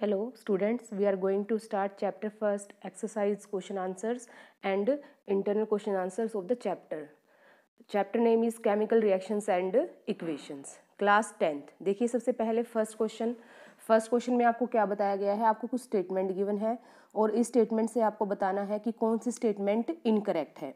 Hello students we are going to start chapter first exercise question answers and internal question answers of the chapter chapter name is chemical reactions and equations class tenth देखिए सबसे पहले first question first question में आपको क्या बताया गया है आपको कुछ स्टेटमेंट गिवन है और इस स्टेटमेंट से आपको बताना है कि कौन सी स्टेटमेंट इनकरेक्ट है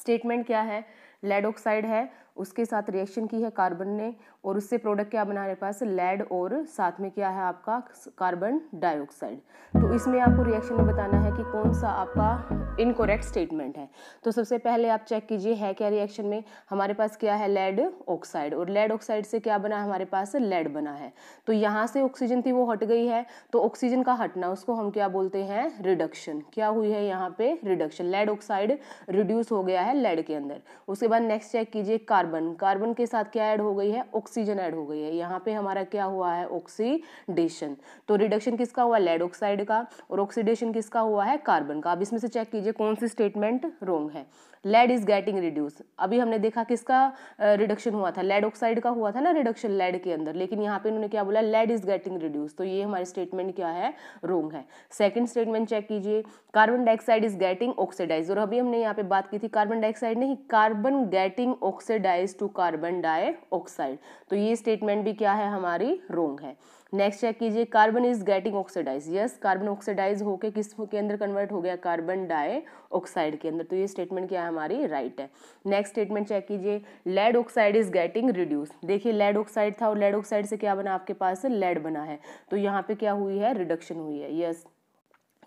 स्टेटमेंट क्या है लेड ऑक्साइड है उसके साथ रिएक्शन की है कार्बन ने और उससे प्रोडक्ट क्या बना हमारे पास लेड और साथ में क्या है आपका कार्बन डाइऑक्साइड तो इसमें आपको रिएक्शन में बताना है कि कौन सा आपका इनकोरेक्ट स्टेटमेंट है तो सबसे पहले आप चेक कीजिए है क्या रिएक्शन में हमारे पास क्या है लेड ऑक्साइड और लेड ऑक्साइड से क्या बना हमारे पास लेड बना है तो यहाँ से ऑक्सीजन थी वो हट गई है तो ऑक्सीजन का हटना उसको हम क्या बोलते हैं रिडक्शन क्या हुई है यहाँ पे रिडक्शन लेड ऑक्साइड रिड्यूस हो गया है लेड के अंदर उसके बाद नेक्स्ट चेक कीजिए कार्बन कार्बन के साथ क्या ऐड हो गई है ऑक्सीजन ऐड हो गई है यहाँ पे हमारा क्या हुआ है ऑक्सीडेशन तो रिडक्शन किसका हुआ लेड ऑक्साइड का और ऑक्सीडेशन किसका हुआ है कार्बन का अब इसमें से चेक कीजिए कौन सी स्टेटमेंट रोंग है लेड इज़ गेटिंग रिड्यूस अभी हमने देखा किसका रिडक्शन हुआ था लेड ऑक्साइड का हुआ था ना रिडक्शन लेड के अंदर लेकिन यहाँ पे इन्होंने क्या बोला लेड इज़ गेटिंग रिड्यूस तो ये हमारे स्टेटमेंट क्या है रोंग है सेकेंड स्टेटमेंट चेक कीजिए carbon dioxide is getting oxidise और अभी हमने यहाँ पे बात की थी कार्बन डाइऑक्साइड नहीं carbon getting oxidise to carbon dioxide तो ये स्टेटमेंट भी क्या है हमारी रोंग है नेक्स्ट चेक कीजिए carbon is getting oxidise yes carbon oxidise होकर किस के अंदर कन्वर्ट हो गया कार्बन डाई ऑक्साइड के अंदर तो ये स्टेटमेंट क्या है हमारी राइट है नेक्स्ट स्टेटमेंट चेक कीजिए lead oxide is getting reduce देखिए लेड ऑक्साइड था और लेड ऑक्साइड से क्या बना आपके पास लेड बना है तो यहाँ पे क्या हुई है रिडक्शन हुई है यस yes.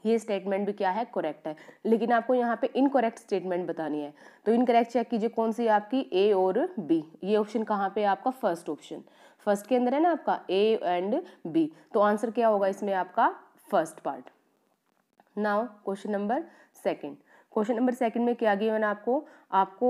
ये स्टेटमेंट भी क्या है करेक्ट है लेकिन आपको यहाँ पे इनकरेक्ट स्टेटमेंट बतानी है तो इनकरेक्ट चेक कीजिए कौन सी आपकी ए और बी ये ऑप्शन कहाँ पे आपका फर्स्ट ऑप्शन फर्स्ट के अंदर है ना आपका ए एंड बी तो आंसर क्या होगा इसमें आपका first part now question number second question number second में क्या गिवन आपको आपको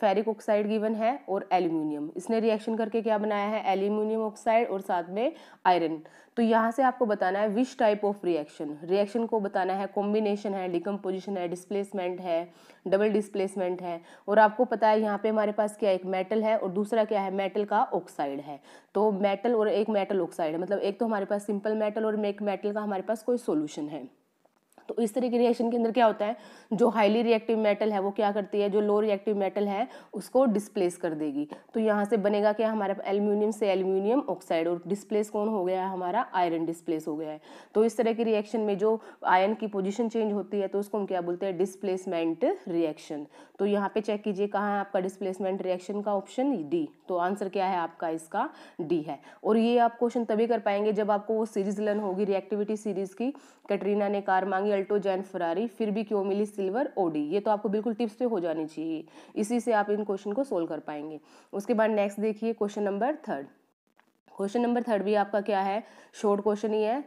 फेरिक ऑक्साइड गिवन है और एल्यूमिनियम इसने रिएक्शन करके क्या बनाया है एल्यूमिनियम ऑक्साइड और साथ में आयरन तो यहाँ से आपको बताना है which type of reaction reaction को बताना है कॉम्बिनेशन है डिकम्पोजिशन है डिस्प्लेसमेंट है डबल डिस्प्लेसमेंट है और आपको पता है यहाँ पे हमारे पास क्या एक मेटल है और दूसरा क्या है मेटल का ऑक्साइड है तो मेटल और एक मेटल ऑक्साइड है मतलब एक तो हमारे पास सिंपल मेटल और एक मेटल का हमारे पास कोई सोल्यूशन है तो इस तरह के रिएक्शन के अंदर क्या होता है जो हाईली रिएक्टिव मेटल है वो क्या करती है जो लो रिएक्टिव मेटल है उसको डिस्प्लेस कर देगी तो यहाँ से बनेगा क्या हमारा एल्यूमिनियम से एल्यूमिनियम ऑक्साइड और डिस्प्लेस कौन हो गया है हमारा आयरन डिस्प्लेस हो गया है तो इस तरह के रिएक्शन में जो आयन की पोजिशन चेंज होती है तो उसको हम क्या बोलते हैं डिस्प्लेसमेंट रिएक्शन तो यहाँ पे चेक कीजिए कहाँ है आपका डिस्प्लेसमेंट रिएक्शन का ऑप्शन डी तो आंसर क्या है आपका इसका डी है और ये आप क्वेश्चन तभी कर पाएंगे जब आपको वो सीरीज लर्न होगी रिएक्टिविटी सीरीज की कैटरीना ने कार मांगी अल्टो जैन फरारी फिर भी क्यों मिली सिल्वर ओडी ये तो आपको बिल्कुल टिप्स पे हो जानी चाहिए इसी से आप इन क्वेश्चन को सोल्व कर पाएंगे उसके बाद नेक्स्ट देखिए question number third question number third भी आपका क्या है शॉर्ट क्वेश्चन ही है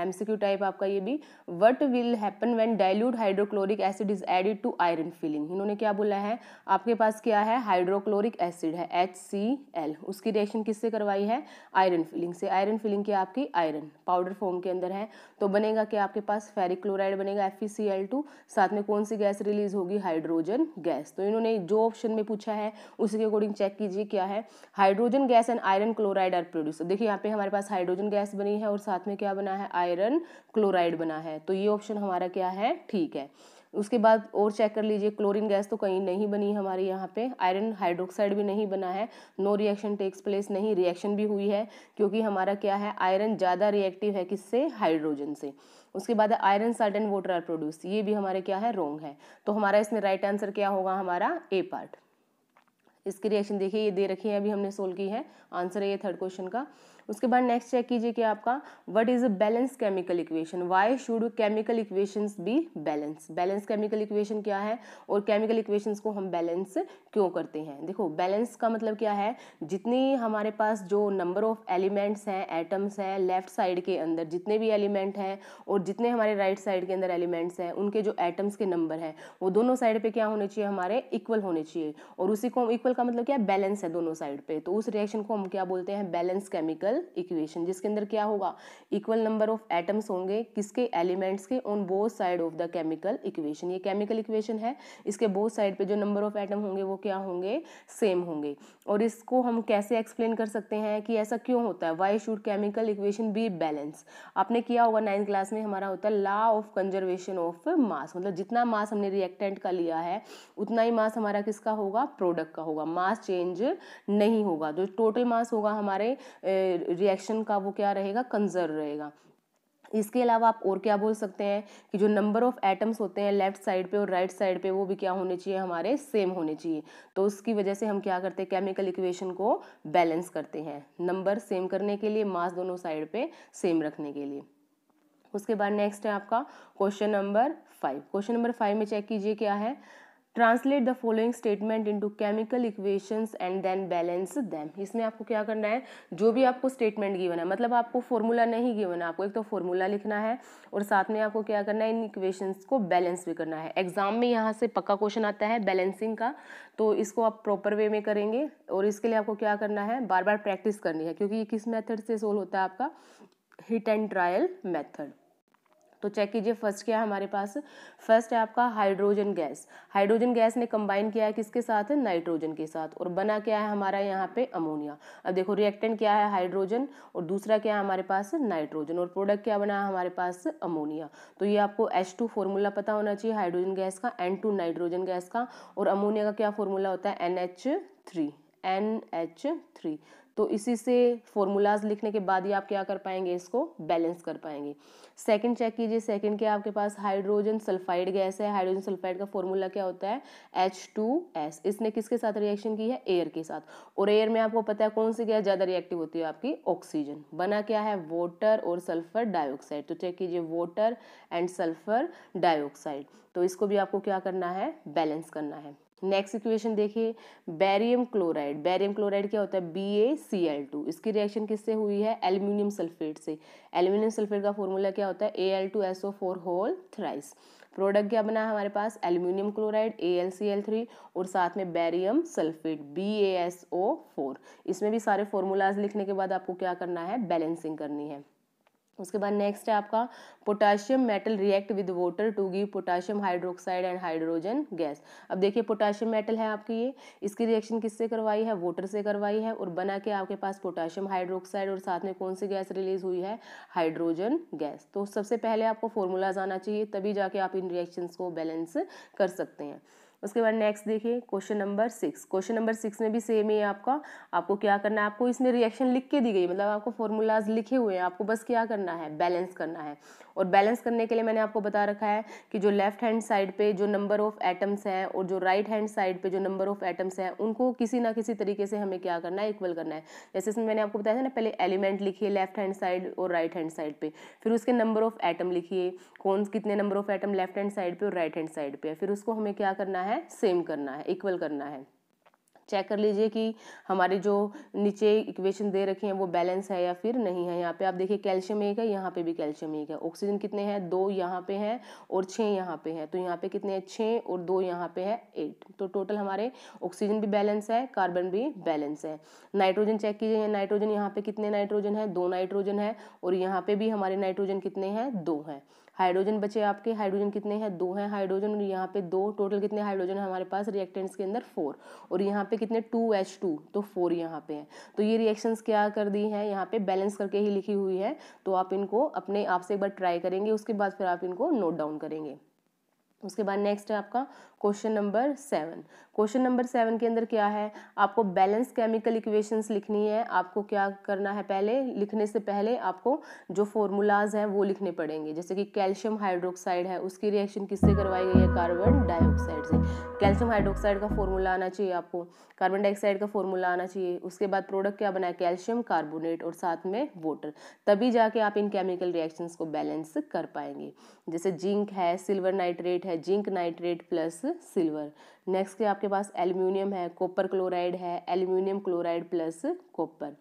एमसीक्यू टाइप आपका ये भी what will happen when dilute hydrochloric acid is added to iron filing इन्होंने क्या बोला है आपके पास क्या है हाइड्रोक्लोरिक एसिड है एच सी एल उसकी रिएक्शन किससे करवाई है आयरन फिलिंग से आयरन फिलिंग की आपकी आयरन पाउडर फॉर्म के अंदर है तो बनेगा क्या आपके पास फेरिक क्लोराइड बनेगा एफ सी एल टू साथ में कौन सी गैस रिलीज होगी हाइड्रोजन गैस तो इन्होंने जो ऑप्शन में पूछा है उसके अकॉर्डिंग चेक कीजिए क्या है hydrogen gas and iron chloride are produce देखिए यहाँ पे हमारे पास हाइड्रोजन गैस बनी है और साथ में क्या बना है आयरन क्लोराइड बना है तो ये ऑप्शन हमारा क्या है ठीक है उसके बाद और चेक कर लीजिए क्लोरीन गैस तो कहीं नहीं बनी हमारे यहाँ पे आयरन हाइड्रोक्साइड भी नहीं बना है नो रिएक्शन टेक्स प्लेस नहीं रिएक्शन भी हुई है क्योंकि हमारा क्या है आयरन ज़्यादा रिएक्टिव है किससे हाइड्रोजन से उसके बाद iron salt and water are produce ये भी हमारे क्या है रोंग है तो हमारा इसमें राइट आंसर क्या होगा हमारा ए पार्ट इसकी रिएक्शन देखिए ये दे रखी है अभी हमने सोल्व की है आंसर है ये थर्ड क्वेश्चन का उसके बाद नेक्स्ट चेक कीजिए कि आपका what is a balance chemical equation why should chemical equations be balance balance chemical equation क्या है और केमिकल इक्वेशंस को हम बैलेंस क्यों करते हैं देखो बैलेंस का मतलब क्या है जितनी हमारे पास जो नंबर ऑफ एलिमेंट्स हैं एटम्स हैं लेफ्ट साइड के अंदर जितने भी एलिमेंट हैं और जितने हमारे राइट right साइड के अंदर एलिमेंट्स हैं उनके जो एटम्स के नंबर हैं वो दोनों साइड पर क्या होने चाहिए हमारे इक्वल होने चाहिए और उसी को इक्वल का मतलब क्या है बैलेंस है दोनों साइड पर तो उस रिएक्शन को हम क्या बोलते हैं बैलेंस केमिकल डायमेंशनल इक्वेशन जिसके अंदर क्या होगा इक्वल नंबर ऑफ एटम्स होंगे किसके एलिमेंट्स के on both side of the chemical equation ये केमिकल इक्वेशन है इसके बोथ साइड पे जो नंबर ऑफ एटम होंगे वो क्या होंगे सेम होंगे और इसको हम कैसे एक्सप्लेन कर सकते हैं कि ऐसा क्यों होता है why should chemical equation be balance आपने किया होगा नाइन्थ क्लास में हमारा होता है law of conservation of mass मतलब जितना मास हमने रिएक्टेंट का लिया है उतना ही मास हमारा किसका होगा प्रोडक्ट का होगा मास चेंज नहीं होगा जो टोटल मास होगा हमारे रिएक्शन का वो क्या रहेगा कंजर्व रहेगा इसके अलावा आप और क्या बोल सकते हैं कि जो नंबर ऑफ एटम्स होते हैं लेफ्ट साइड पे और राइट right साइड पे वो भी क्या होने चाहिए हमारे सेम होने चाहिए तो उसकी वजह से हम क्या करते हैं केमिकल इक्वेशन को बैलेंस करते हैं नंबर सेम करने के लिए मास दोनों साइड पे सेम रखने के लिए उसके बाद नेक्स्ट है आपका question number five question number five में चेक कीजिए क्या है translate the following statement into chemical equations and then balance them इसमें आपको क्या करना है जो भी आपको स्टेटमेंट गिवन है मतलब आपको फॉर्मूला नहीं गिवन है आपको एक तो फॉर्मूला लिखना है और साथ में आपको क्या करना है इन इक्वेशंस को बैलेंस भी करना है एग्जाम में यहाँ से पक्का क्वेश्चन आता है बैलेंसिंग का तो इसको आप प्रॉपर वे में करेंगे और इसके लिए आपको क्या करना है बार बार प्रैक्टिस करनी है क्योंकि ये किस मैथड से सोल्व होता है आपका हिट एंड ट्रायल मैथड तो चेक कीजिए फर्स्ट क्या है हमारे पास फर्स्ट है आपका हाइड्रोजन गैस हाइड्रोजन गैस ने कंबाइन किया है किसके साथ है नाइट्रोजन के साथ और बना क्या है हमारा यहाँ पे अमोनिया अब देखो रिएक्टेंट क्या है हाइड्रोजन और दूसरा क्या है हमारे पास नाइट्रोजन और प्रोडक्ट क्या बना है हमारे पास अमोनिया तो ये आपको एच टू फॉर्मूला पता होना चाहिए हाइड्रोजन गैस का एन टू नाइट्रोजन गैस का और अमोनिया का क्या फॉर्मूला होता है N H three N H three तो इसी से फॉर्मूलाज लिखने के बाद ही आप क्या कर पाएंगे इसको बैलेंस कर पाएंगे सेकंड चेक कीजिए सेकंड के आपके पास हाइड्रोजन सल्फाइड गैस है हाइड्रोजन सल्फाइड का फॉर्मूला क्या होता है एच टू एस इसने किसके साथ रिएक्शन की है एयर के साथ और एयर में आपको पता है कौन सी गैस ज़्यादा रिएक्टिव होती है आपकी ऑक्सीजन बना क्या है वोटर और सल्फर डाइऑक्साइड तो चेक कीजिए वाटर एंड सल्फर डाइऑक्साइड तो इसको भी आपको क्या करना है बैलेंस करना है नेक्स्ट इक्वेशन देखिए बैरियम क्लोराइड बैरियम क्लोराइड क्या होता है B A C L two इसकी रिएक्शन किससे हुई है एल्यूमिनियम सल्फेट से एल्यूमिनियम सल्फेट का फॉर्मूला क्या होता है A L two S O four whole thrice product क्या बना है हमारे पास aluminium chloride A L C L three और साथ में barium sulphate B A S O four इसमें भी सारे फॉर्मूलाज लिखने के बाद आपको क्या करना है बैलेंसिंग करनी है उसके बाद नेक्स्ट है आपका potassium metal react with water to give potassium hydroxide and hydrogen gas अब देखिए पोटाशियम मेटल है आपकी ये इसकी रिएक्शन किससे करवाई है वाटर से करवाई है और बना के आपके पास पोटाशियम हाइड्रोक्साइड और साथ में कौन सी गैस रिलीज हुई है हाइड्रोजन गैस तो सबसे पहले आपको फॉर्मूलाज आना चाहिए तभी जाके आप इन रिएक्शन को बैलेंस कर सकते हैं उसके बाद नेक्स्ट देखिए question number six question number six में भी सेम ही आपका आपको क्या करना है आपको इसमें रिएक्शन लिख के दी गई मतलब आपको फॉर्मूलाज लिखे हुए हैं आपको बस क्या करना है बैलेंस करना है और बैलेंस करने के लिए मैंने आपको बता रखा है कि जो लेफ्ट हैंड साइड पे जो नंबर ऑफ़ एटम्स हैं और जो राइट हैंड साइड पे जो नंबर ऑफ़ एटम्स हैं उनको किसी ना किसी तरीके से हमें क्या करना है इक्वल करना है जैसे इसमें मैंने आपको बताया था ना पहले एलिमेंट लिखिए लेफ्ट हैंड साइड और राइट हैंड साइड पर फिर उसके नंबर ऑफ़ एटम लिखिए कौन कितने number of atom left hand side पर और राइट हैंड साइड पर फिर उसको हमें क्या करना है सेम करना है इक्वल करना है चेक कर लीजिए कि हमारे जो नीचे इक्वेशन दे रखी हैं वो बैलेंस है या फिर नहीं है यहाँ पे आप देखिए कैल्शियम एक है यहाँ पे भी कैल्शियम एक है ऑक्सीजन कितने हैं दो यहाँ पे हैं और छः यहाँ पे हैं तो यहाँ पे कितने हैं छः और दो यहाँ पे है एट तो टोटल हमारे ऑक्सीजन भी बैलेंस है कार्बन भी बैलेंस है नाइट्रोजन चेक कीजिए नाइट्रोजन यहाँ पे कितने नाइट्रोजन है दो नाइट्रोजन है और यहाँ पे भी हमारे नाइट्रोजन कितने हैं दो हैं हाइड्रोजन बचे आपके हाइड्रोजन कितने हैं दो हैं हाइड्रोजन और यहाँ पे दो टोटल कितने हाइड्रोजन हमारे पास रिएक्टेंट्स के अंदर फोर और यहाँ पे कितने टू एच टू तो फोर यहाँ पे हैं तो ये रिएक्शंस क्या कर दी हैं यहाँ पे बैलेंस करके ही लिखी हुई है तो आप इनको अपने आप से एक बार ट्राई करेंगे उसके बाद फिर आप इनको नोट डाउन करेंगे उसके बाद नेक्स्ट है आपका question number seven question number seven के अंदर क्या है आपको बैलेंस केमिकल इक्वेशंस लिखनी है आपको क्या करना है पहले लिखने से पहले आपको जो फॉर्मूलाज हैं वो लिखने पड़ेंगे जैसे कि कैल्शियम हाइड्रोक्साइड है उसकी रिएक्शन किससे करवाई गई है कार्बन डाइऑक्साइड से कैल्शियम हाइड्रोक्साइड का फॉर्मूला आना चाहिए आपको कार्बन डाइऑक्साइड का फॉर्मूला आना चाहिए उसके बाद प्रोडक्ट क्या बनाए कैल्शियम कार्बोनेट और साथ में वोटर तभी जाके आप इन केमिकल रिएक्शन को बैलेंस कर पाएंगे जैसे जिंक है सिल्वर नाइट्रेट है zinc nitrate plus silver next के आपके पास एल्यूमिनियम है कॉपर क्लोराइड है aluminium chloride plus copper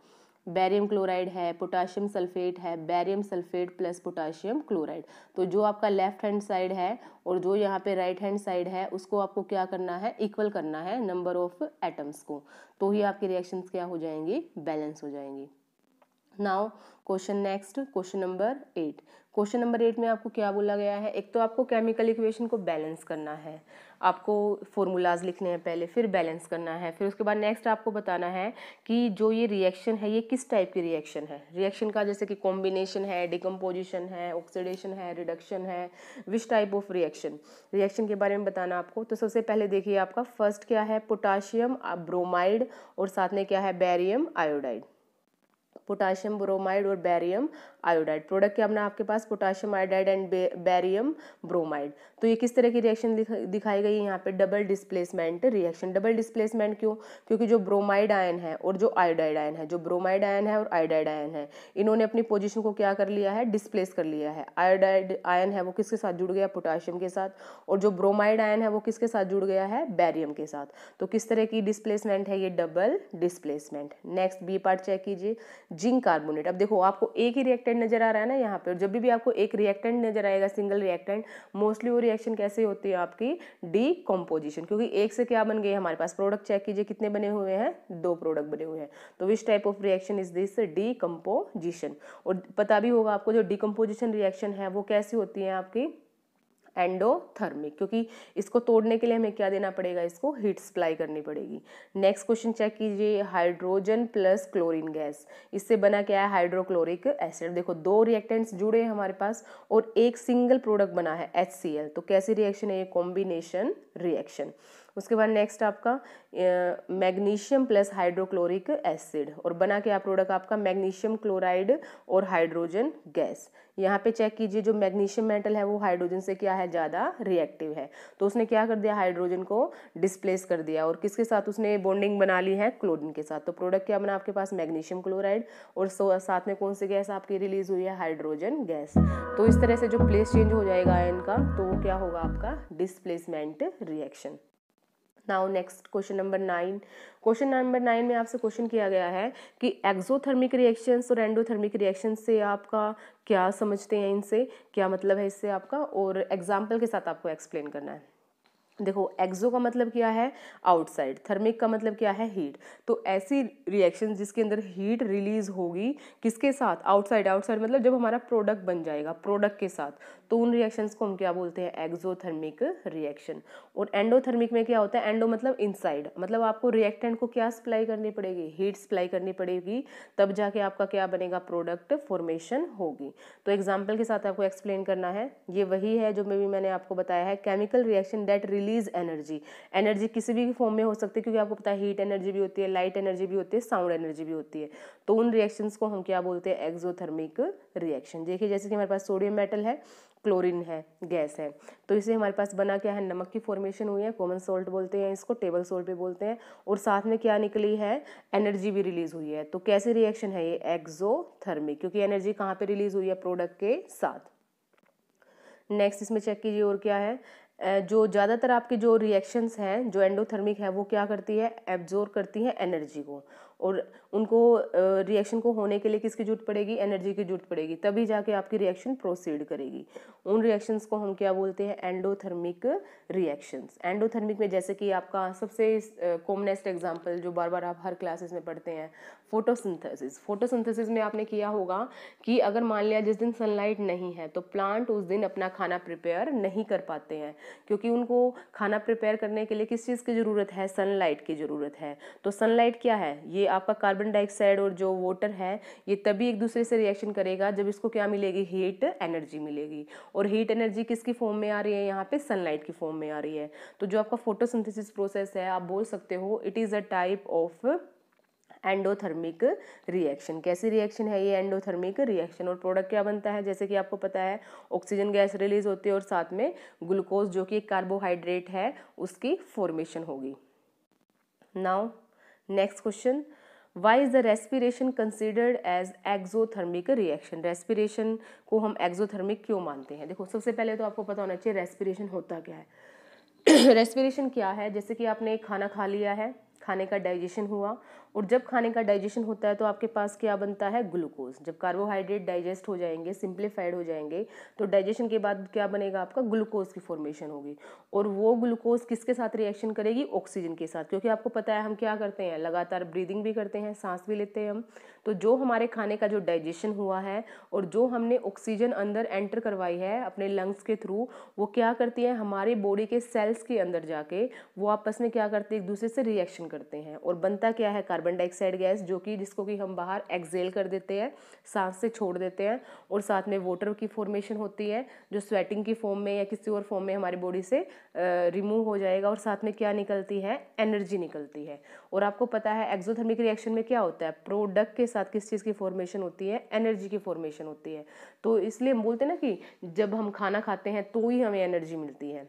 barium chloride है पोटाशियम सल्फेट है barium sulphate plus potassium chloride तो जो आपका लेफ्ट हैंड साइड है और जो यहाँ पे राइट हैंड साइड है उसको आपको क्या करना है इक्वल करना है नंबर ऑफ एटम्स को तो ही आपके रिएक्शंस क्या हो जाएंगे बैलेंस हो जाएंगी now question next question number eight question number eight में आपको क्या बोला गया है एक तो आपको केमिकल इक्वेशन को बैलेंस करना है आपको फॉर्मूलाज लिखने हैं पहले फिर बैलेंस करना है फिर उसके बाद नेक्स्ट आपको बताना है कि जो ये रिएक्शन है ये किस टाइप की रिएक्शन है रिएक्शन का जैसे कि कॉम्बिनेशन है डिकम्पोजिशन है ऑक्सीडेशन है रिडक्शन है which type of reaction reaction के बारे में बताना आपको तो सबसे पहले देखिए आपका फर्स्ट क्या है पोटाशियम ब्रोमाइड और साथ में क्या है बैरियम आयोडाइड पोटाशियम ब्रोमाइड और बैरियम आयोडाइड प्रोडक्ट क्या अपना आपके पास potassium iodide and barium bromide तो ये किस तरह की रिएक्शन दिखाई गई है यहाँ पे double displacement reaction double displacement क्यों क्योंकि जो ब्रोमाइड आयन है और जो आयोडाइड आयन है जो ब्रोमाइड आयन है और आयोडाइड आयन है इन्होंने अपनी पोजिशन को क्या कर लिया है डिस्प्लेस कर लिया है आयोडाइड आयन है वो किसके साथ जुड़ गया पोटाशियम के साथ और जो ब्रोमाइड आयन है वो किसके साथ जुड़ गया है बैरियम के साथ तो किस तरह की डिस्प्लेसमेंट है ये double displacement next B part check कीजिए जिंक कार्बोनेट अब देखो आपको एक ही रिएक्टेंट रिएक्टेंट नजर आ रहा है ना यहाँ पर जब भी आपको एक रिएक्टेंट नजर आएगा सिंगल रिएक्टेंट मोस्टली वो रिएक्शन कैसे होती है आपकी डी कॉम्पोजिशन क्योंकि एक से क्या बन गए हमारे पास प्रोडक्ट चेक कीजिए कितने बने हुए हैं दो प्रोडक्ट बने हुए हैं तो which type of reaction is this D और पता भी होगा आपको जो डिकम्पोजिशन रिएक्शन है वो कैसी होती है आपकी एंडोथर्मिक क्योंकि इसको तोड़ने के लिए हमें क्या देना पड़ेगा इसको हीट सप्लाई करनी पड़ेगी नेक्स्ट क्वेश्चन चेक कीजिए हाइड्रोजन प्लस क्लोरीन गैस इससे बना क्या है हाइड्रोक्लोरिक एसिड देखो दो रिएक्टेंट्स जुड़े हैं हमारे पास और एक सिंगल प्रोडक्ट बना है एच तो कैसी रिएक्शन है ये कॉम्बिनेशन रिएक्शन उसके बाद नेक्स्ट आपका मैग्नीशियम प्लस हाइड्रोक्लोरिक एसिड और बना के आप प्रोडक्ट आपका मैग्नीशियम क्लोराइड और हाइड्रोजन गैस यहाँ पे चेक कीजिए जो मैग्नीशियम मेटल है वो हाइड्रोजन से क्या है ज़्यादा रिएक्टिव है तो उसने क्या कर दिया हाइड्रोजन को डिस्प्लेस कर दिया और किसके साथ उसने बॉन्डिंग बना ली है क्लोरीन के साथ तो प्रोडक्ट क्या बना आपके पास मैग्नीशियम क्लोराइड और साथ में कौन सी गैस आपकी रिलीज हुई है हाइड्रोजन गैस तो इस तरह से जो प्लेस चेंज हो जाएगा आयन का तो क्या होगा आपका displacement reaction now next question number nine question number nine में आपसे क्वेश्चन किया गया है कि एक्सोथर्मिक रिएक्शंस और एंडोथर्मिक रिएक्शंस से आपका क्या समझते हैं इनसे क्या मतलब है इससे आपका और एग्जाम्पल के साथ आपको एक्सप्लेन करना है देखो एक्सो का मतलब क्या है आउटसाइड थर्मिक का मतलब क्या है हीट तो ऐसी रिएक्शन जिसके अंदर हीट रिलीज होगी किसके साथ आउटसाइड आउटसाइड मतलब जब हमारा प्रोडक्ट बन जाएगा प्रोडक्ट के साथ तो उन रिएक्शंस को हम क्या बोलते हैं एक्सोथर्मिक रिएक्शन और एंडोथर्मिक में क्या होता है एंडो मतलब इनसाइड मतलब आपको रिएक्टेंट को क्या सप्लाई करनी पड़ेगी हीट सप्लाई करनी पड़ेगी तब जाके आपका क्या बनेगा प्रोडक्ट फॉर्मेशन होगी तो एग्जाम्पल के साथ आपको एक्सप्लेन करना है ये वही है जो मे भी मैंने आपको बताया है chemical reaction that release release energy energy किसी भी फॉर्म में हो सकती है क्योंकि आपको पता है हीट एनर्जी भी होती है लाइट एनर्जी भी होती है साउंड एनर्जी भी होती है तो उन रिएक्शंस को हम क्या बोलते हैं एक्जोथर्मिक रिएक्शन देखिए जैसे कि हमारे पास सोडियम मेटल है क्लोरीन है गैस है तो इसे हमारे पास बना क्या है नमक की फॉर्मेशन हुई है कॉमन सोल्ट बोलते हैं इसको टेबल सोल्ट भी बोलते हैं और साथ में क्या निकली है एनर्जी भी रिलीज हुई है तो कैसे रिएक्शन है ये एक्जोथर्मिक क्योंकि एनर्जी कहाँ पे रिलीज हुई है प्रोडक्ट के साथ नेक्स्ट इसमें चेक कीजिए और क्या है जो ज़्यादातर आपके जो रिएक्शंस हैं जो एंडोथर्मिक है वो क्या करती है एब्जोर्व करती है एनर्जी को और उनको रिएक्शन को होने के लिए किसकी जरूरत पड़ेगी एनर्जी की जरूरत पड़ेगी तभी जाके आपकी रिएक्शन प्रोसीड करेगी उन रिएक्शंस को हम क्या बोलते हैं एंडोथर्मिक रिएक्शंस एंडोथर्मिक में जैसे कि आपका सबसे कॉमनेस्ट एग्जांपल जो बार बार आप हर क्लासेस में पढ़ते हैं फोटोसिंथेसिस फोटोसिंथेसिस में आपने किया होगा कि अगर मान लिया जिस दिन सनलाइट नहीं है तो प्लांट उस दिन अपना खाना प्रिपेयर नहीं कर पाते हैं क्योंकि उनको खाना प्रिपेयर करने के लिए किस चीज़ की ज़रूरत है सनलाइट की ज़रूरत है तो सनलाइट क्या है ये आपका कार्बन डाइऑक्साइड और जो वाटर है ये तभी एक दूसरे से रिएक्शन करेगा जब इसको क्या मिलेगी हीट एनर्जी मिलेगी और हीट एनर्जी किसकी फॉर्म में आ रही है यहाँ पे सनलाइट की फॉर्म में आ रही है तो जो आपका फोटोसिंथेसिस प्रोसेस है आप बोल सकते हो it is a type of endothermic reaction कैसी रिएक्शन है ये एंडोथर्मिक रिएक्शन और प्रोडक्ट क्या बनता है जैसे कि आपको पता है ऑक्सीजन गैस रिलीज होती है और साथ में ग्लूकोज जो कि कार्बोहाइड्रेट है उसकी फॉर्मेशन होगी now next question why is the respiration considered as exothermic reaction respiration को हम एक्जोथर्मिक क्यों मानते हैं देखो सबसे पहले तो आपको पता होना चाहिए रेस्पिरेशन होता क्या है रेस्पिरेशन क्या है जैसे कि आपने खाना खा लिया है खाने का डाइजेशन हुआ और जब खाने का डाइजेशन होता है तो आपके पास क्या बनता है ग्लूकोज जब कार्बोहाइड्रेट डाइजेस्ट हो जाएंगे सिंप्लीफाइड हो जाएंगे तो डाइजेशन के बाद क्या बनेगा आपका ग्लूकोज की फॉर्मेशन होगी और वो ग्लूकोज किसके साथ रिएक्शन करेगी ऑक्सीजन के साथ क्योंकि आपको पता है हम क्या करते हैं लगातार ब्रीदिंग भी करते हैं सांस भी लेते हैं हम तो जो हमारे खाने का जो डाइजेशन हुआ है और जो हमने ऑक्सीजन अंदर एंटर करवाई है अपने लंग्स के थ्रू वो क्या करती है हमारे बॉडी के सेल्स के अंदर जाके वो आपस में क्या करते हैं एक दूसरे से रिएक्शन कर करते हैं और बनता क्या है कार्बन डाइऑक्साइड गैस जो कि जिसको कि हम बाहर एक्सेल कर देते हैं सांस से छोड़ देते हैं और साथ में वाटर की फॉर्मेशन होती है जो स्वेटिंग की फॉर्म में या किसी और फॉर्म में हमारी बॉडी से रिमूव हो जाएगा और साथ में क्या निकलती है एनर्जी निकलती है और आपको पता है एक्जोथर्मिक रिएक्शन में क्या होता है प्रोडक्ट के साथ किस चीज़ की फॉर्मेशन होती है एनर्जी की फॉर्मेशन होती है तो इसलिए हम बोलते हैं ना कि जब हम खाना खाते हैं तो ही हमें एनर्जी मिलती है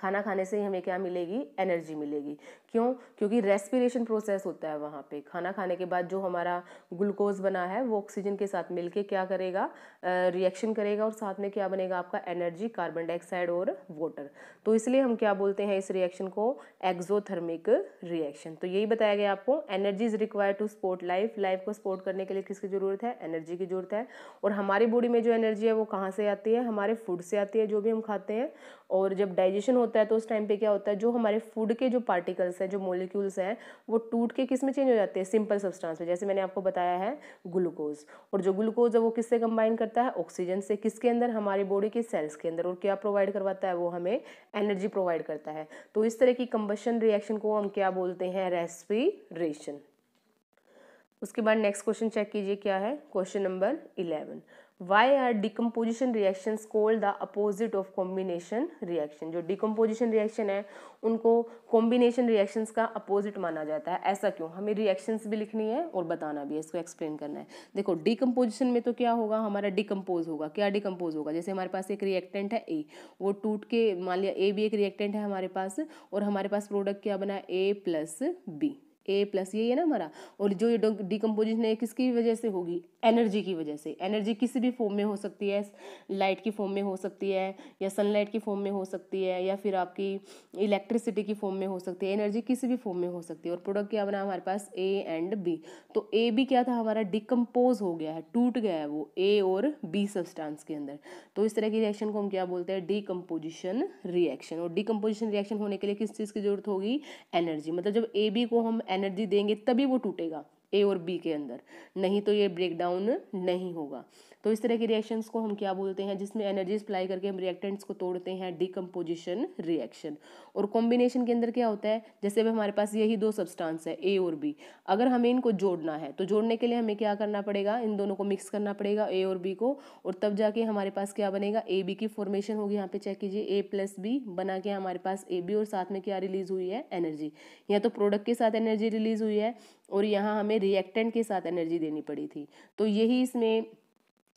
खाना खाने से ही हमें क्या मिलेगी एनर्जी मिलेगी क्यों क्योंकि रेस्पिरेशन प्रोसेस होता है वहाँ पे खाना खाने के बाद जो हमारा ग्लूकोज बना है वो ऑक्सीजन के साथ मिलके क्या करेगा रिएक्शन करेगा और साथ में क्या बनेगा आपका एनर्जी कार्बन डाइऑक्साइड और वाटर तो इसलिए हम क्या बोलते हैं इस रिएक्शन को एक्जोथर्मिक रिएक्शन तो यही बताया गया आपको energy is require to support life life को सपोर्ट करने के लिए किसकी ज़रूरत है एनर्जी की ज़रूरत है और हमारी बॉडी में जो एनर्जी है वो कहाँ से आती है हमारे फूड से आती है जो भी हम खाते हैं और जब डाइजेशन होता होता है तो उस टाइम पे क्या होता है जो हमारे फूड के जो पार्टिकल्स हैं जो मोलिक्यूल्स हैं वो टूट के किस में चेंज हो जाते हैं सिंपल सब्सटेंस में जैसे मैंने आपको बताया है ग्लूकोज और जो ग्लूकोज है वो किससे कंबाइन करता है ऑक्सीजन से किसके अंदर हमारे बॉडी के सेल्स के अंदर और क्या प्रोवाइड करवाता है वो हमें एनर्जी प्रोवाइड करता है तो इस तरह की कंबशन रिएक्शन को हम क्या बोलते हैं रेस्पिरेशन उसके बाद नेक्स्ट क्वेश्चन चेक कीजिए क्या है question number eleven why are decomposition reaction called the opposite of combination reaction जो डिकम्पोजिशन रिएक्शन है उनको कॉम्बिनेशन रिएक्शंस का अपोजिट माना जाता है ऐसा क्यों हमें रिएक्शन भी लिखनी है और बताना भी है इसको एक्सप्लेन करना है देखो डिकम्पोजिशन में तो क्या होगा हमारा डिकम्पोज होगा क्या डिकम्पोज होगा जैसे हमारे पास एक रिएक्टेंट है ए वो टूट के मान लिया ए भी एक रिएक्टेंट है हमारे पास और हमारे पास प्रोडक्ट क्या बना A plus B A plus ये है ना हमारा और जो ये डिकम्पोजिशन है किसकी वजह से होगी एनर्जी की वजह से एनर्जी किसी भी फॉर्म में हो सकती है लाइट की फॉर्म में हो सकती है या सनलाइट की फॉर्म में हो सकती है या फिर आपकी इलेक्ट्रिसिटी की फॉर्म में हो सकती है एनर्जी किसी भी फॉर्म में हो सकती है और प्रोडक्ट क्या बना हमारे पास ए एंड बी तो ए बी क्या था हमारा डिकम्पोज हो गया है टूट गया है वो ए और बी सब्सटांस के अंदर तो इस तरह की रिएक्शन को हम क्या बोलते हैं डिकम्पोजिशन रिएक्शन और डिकम्पोजिशन रिएक्शन होने के लिए किस चीज़ की जरूरत होगी एनर्जी मतलब जब ए बी को हम एन एनर्जी देंगे तभी वो टूटेगा ए और बी के अंदर नहीं तो ये ब्रेक डाउन नहीं होगा तो इस तरह के रिएक्शंस को हम क्या बोलते हैं जिसमें एनर्जी सप्लाई करके हम रिएक्टेंट्स को तोड़ते हैं डिकम्पोजिशन रिएक्शन और कॉम्बिनेशन के अंदर क्या होता है जैसे भी हमारे पास यही दो सब्सटांस है ए और बी अगर हमें इनको जोड़ना है तो जोड़ने के लिए हमें क्या करना पड़ेगा इन दोनों को मिक्स करना पड़ेगा ए और बी को और तब जाके हमारे पास क्या बनेगा ए बी की फॉर्मेशन होगी यहाँ पे चेक कीजिए ए प्लस बी बना के हमारे पास ए बी और साथ में क्या रिलीज हुई है एनर्जी या तो प्रोडक्ट के साथ एनर्जी रिलीज हुई है और यहाँ हमें रिएक्टेंट के साथ एनर्जी देनी पड़ी थी तो यही इसमें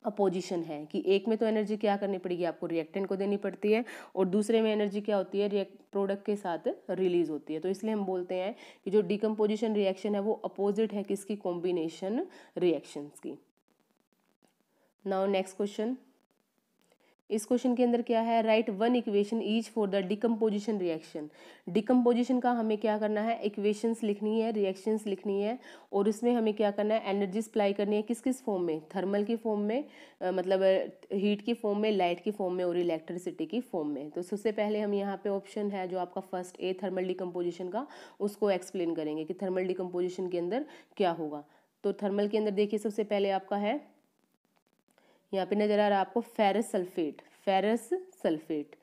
अपोजिशन है कि एक में तो एनर्जी क्या करनी पड़ेगी आपको रिएक्टेंट को देनी पड़ती है और दूसरे में एनर्जी क्या होती है रिएक्ट प्रोडक्ट के साथ रिलीज होती है तो इसलिए हम बोलते हैं कि जो डिकम्पोजिशन रिएक्शन है वो अपोजिट है किसकी कॉम्बिनेशन रिएक्शंस की नाउ नेक्स्ट क्वेश्चन इस क्वेश्चन के अंदर क्या है write one equation each for the decomposition reaction decomposition का हमें क्या करना है इक्वेशंस लिखनी है रिएक्शंस लिखनी है और इसमें हमें क्या करना है एनर्जी सप्लाई करनी है किस किस फॉर्म में थर्मल की फॉर्म में आ, मतलब हीट की फॉर्म में लाइट की फॉर्म में और इलेक्ट्रिसिटी की फॉर्म में तो सबसे पहले हम यहाँ पे ऑप्शन है जो आपका फर्स्ट ए थर्मल डिकम्पोजिशन का उसको एक्सप्लेन करेंगे कि थर्मल डिकम्पोजिशन के अंदर क्या होगा तो थर्मल के अंदर देखिए सबसे पहले आपका है यहाँ पे नज़र आ रहा है आपको ferrous sulphate ferrous sulphate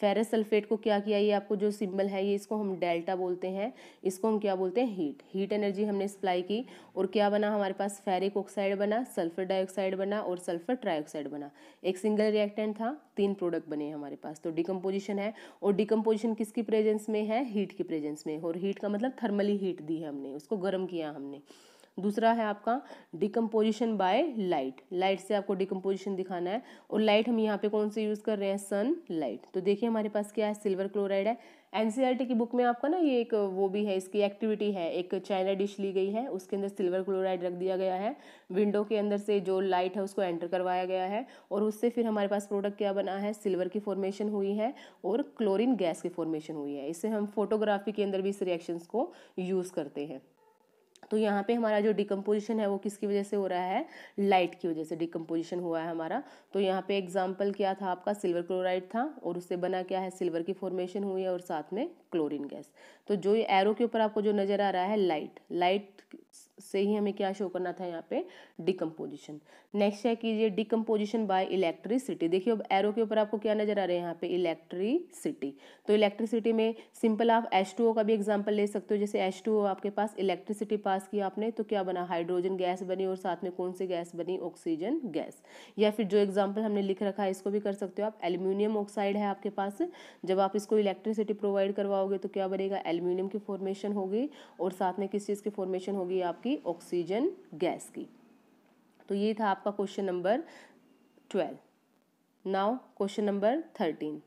ferrous sulphate को क्या किया ये आपको जो सिंबल है ये इसको हम डेल्टा बोलते हैं इसको हम क्या बोलते हैं हीट हीट एनर्जी हमने सप्लाई की और क्या बना हमारे पास फेरिक ऑक्साइड बना सल्फर डाइऑक्साइड बना और सल्फर ट्राइऑक्साइड बना एक सिंगल रिएक्टेंट था तीन प्रोडक्ट बने हमारे पास तो डिकम्पोजिशन है और डिकम्पोजिशन किसकी प्रेजेंस में है हीट की प्रेजेंस में और हीट का मतलब थर्मली हीट दी है हमने उसको गर्म किया हमने दूसरा है आपका डिकम्पोजिशन बाय लाइट लाइट से आपको डिकम्पोजिशन दिखाना है और लाइट हम यहाँ पे कौन से यूज़ कर रहे हैं सन लाइट तो देखिए हमारे पास क्या है सिल्वर क्लोराइड है एन e की बुक में आपका ना ये एक वो भी है इसकी एक्टिविटी है एक चाइना डिश ली गई है उसके अंदर सिल्वर क्लोराइड रख दिया गया है विंडो के अंदर से जो लाइट है उसको एंटर करवाया गया है और उससे फिर हमारे पास प्रोडक्ट क्या बना है सिल्वर की फॉर्मेशन हुई है और क्लोरिन गैस की फॉर्मेशन हुई है इससे हम फोटोग्राफी के अंदर भी इस रिएक्शंस को यूज़ करते हैं तो यहाँ पे हमारा जो डिकम्पोजिशन है वो किसकी वजह से हो रहा है लाइट की वजह से डिकम्पोजिशन हुआ है हमारा तो यहाँ पे एग्जाम्पल क्या था आपका सिल्वर क्लोराइड था और उससे बना क्या है सिल्वर की फॉर्मेशन हुई है और साथ में क्लोरीन गैस तो जो ये एरो के ऊपर आपको जो नज़र आ रहा है लाइट लाइट से ही हमें क्या शो करना था यहाँ पे डिकम्पोजिशन नेक्स्ट चेक कीजिए डिकम्पोजिशन बाय इलेक्ट्रिसिटी देखिए अब एरो के ऊपर आपको क्या नज़र आ रहा है यहाँ पे इलेक्ट्रिसिटी तो इलेक्ट्रिसिटी में सिंपल आप एच का भी एग्जाम्पल ले सकते हो जैसे एच आपके पास इलेक्ट्रिसिटी पास किया आपने तो क्या बना हाइड्रोजन गैस बनी और साथ में कौन सी गैस बनी ऑक्सीजन गैस या फिर जो एग्जाम्पल हमने लिख रखा है इसको भी कर सकते हो आप एल्यूमिनियम ऑक्साइड है आपके पास जब आप इसको इलेक्ट्रिसिटी प्रोवाइड करवाओ जाओगे तो क्या बनेगा एल्यूमिनियम की फॉर्मेशन होगी और साथ में किस चीज़ की फॉर्मेशन होगी आपकी ऑक्सीजन गैस की तो ये था आपका question number twelve now question number thirteen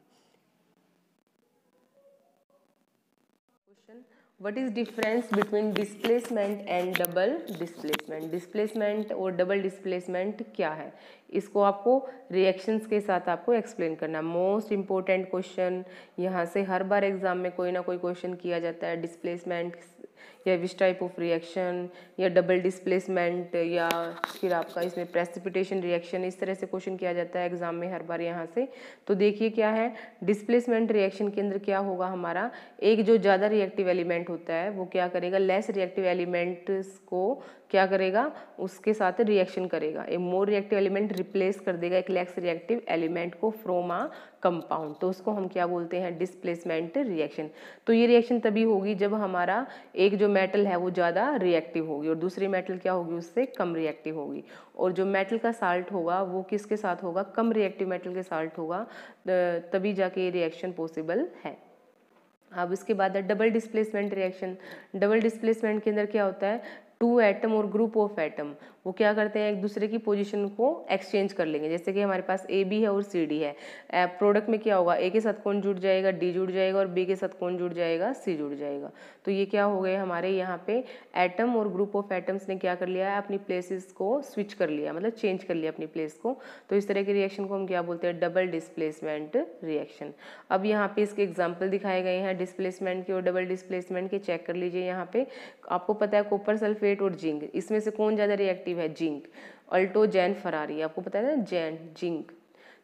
what is difference between displacement and double displacement displacement और double displacement क्या है इसको आपको reactions के साथ आपको explain करना most important question यहाँ से हर बार एग्ज़ाम में कोई ना कोई question किया जाता है displacement या विश टाइप ऑफ रिएक्शन या डबल डिस्प्लेसमेंट या फिर आपका इसमें प्रेसिपिटेशन रिएक्शन इस तरह से क्वेश्चन किया जाता है एग्जाम में हर बार यहाँ से तो देखिए क्या है डिस्प्लेसमेंट रिएक्शन के अंदर क्या होगा हमारा एक जो ज़्यादा रिएक्टिव एलिमेंट होता है वो क्या करेगा लेस रिएक्टिव एलिमेंट को क्या करेगा उसके साथ रिएक्शन करेगा a more reactive element replace कर देगा एक लेस रिएक्टिव एलिमेंट को फ्रोमा कंपाउंड तो उसको हम क्या बोलते हैं डिस्प्लेसमेंट रिएक्शन तो ये रिएक्शन तभी होगी जब हमारा एक जो मेटल है वो ज़्यादा रिएक्टिव होगी और दूसरी मेटल क्या होगी उससे कम रिएक्टिव होगी और जो मेटल का साल्ट होगा वो किसके साथ होगा कम रिएक्टिव मेटल के साल्ट होगा तभी जाके ये रिएक्शन पॉसिबल है अब इसके बाद है double displacement reaction double displacement के अंदर क्या होता है टू एटम और ग्रुप ऑफ एटम वो क्या करते हैं एक दूसरे की पोजीशन को एक्सचेंज कर लेंगे जैसे कि हमारे पास ए बी है और सी डी है प्रोडक्ट में क्या होगा ए के साथ कौन जुड़ जाएगा डी जुड़ जाएगा और बी के साथ कौन जुड़ जाएगा सी जुड़ जाएगा तो ये क्या हो गए हमारे यहाँ पे एटम और ग्रुप ऑफ एटम्स ने क्या कर लिया है अपनी प्लेसेस को स्विच कर लिया मतलब चेंज कर लिया अपनी प्लेस को तो इस तरह के रिएक्शन को हम क्या बोलते हैं डबल डिसप्लेसमेंट रिएक्शन अब यहाँ पे इसके एग्जाम्पल दिखाए गए हैं डिसप्लेसमेंट के और डबल डिसप्लेसमेंट के चेक कर लीजिए यहाँ पे आपको पता है कॉपर सल्फेट सल्फेट और जिंक इसमें से कौन ज़्यादा रिएक्टिव है जिंक अल्टो जैन फरारी आपको पता है ना जैन जिंक